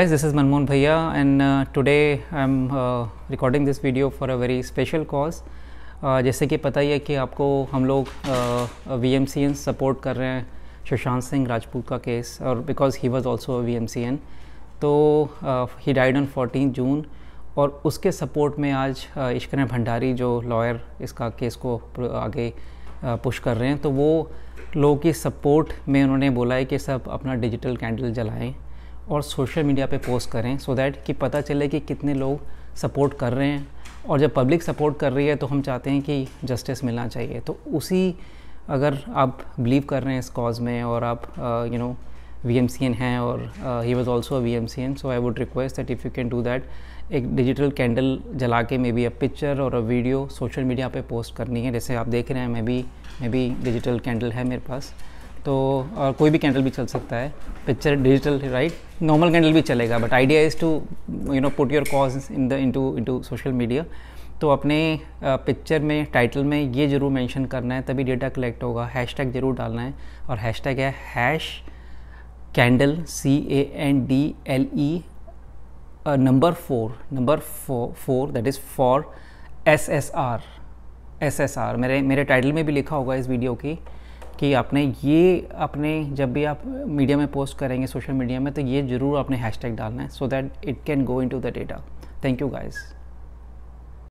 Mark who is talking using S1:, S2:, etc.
S1: guys this is Manmohan Bhaiya and uh, I am recording this video for a very special cause जैसे कि पता ही है कि आपको हम लोग V M C N support कर रहे हैं सुशांत सिंह राजपूत का केस और because he was also V M C N तो he died on fourteen June और उसके सपोर्ट में आज uh, इश्कन भंडारी जो लॉयर इसका केस को आगे पुश uh, कर रहे हैं तो वो लोगों की सपोर्ट में उन्होंने बोला है कि सब अपना डिजिटल कैंडल जलाएं और सोशल मीडिया पे पोस्ट करें सो so दैट कि पता चले कि कितने लोग सपोर्ट कर रहे हैं और जब पब्लिक सपोर्ट कर रही है तो हम चाहते हैं कि जस्टिस मिलना चाहिए तो उसी अगर आप बिलीव कर रहे हैं इस कॉज में और आप you know V M C N हैं और he was also V M C N so I would request that if you can do that एक डिजिटल कैंडल जला के मे बी अ पिक्चर और अ वीडियो सोशल मीडिया पे post करनी है जैसे आप देख रहे हैं may be may be digital candle है मेरे पास तो और कोई भी कैंडल भी चल सकता है picture digital right normal candle भी चलेगा but idea is to you know put your cause in the into into social media तो अपने पिक्चर में टाइटल में ये ज़रूर मेंशन करना है तभी डेटा कलेक्ट होगा हैश ज़रूर डालना है और हैश है hash candle C A N D L E number four number four that is for S S R S S R मेरे मेरे टाइटल में भी लिखा होगा इस वीडियो की कि आपने ये अपने जब भी आप मीडिया में पोस्ट करेंगे सोशल मीडिया में तो ये ज़रूर आपने हैशटैग डालना है so that it can go into the data thank you guys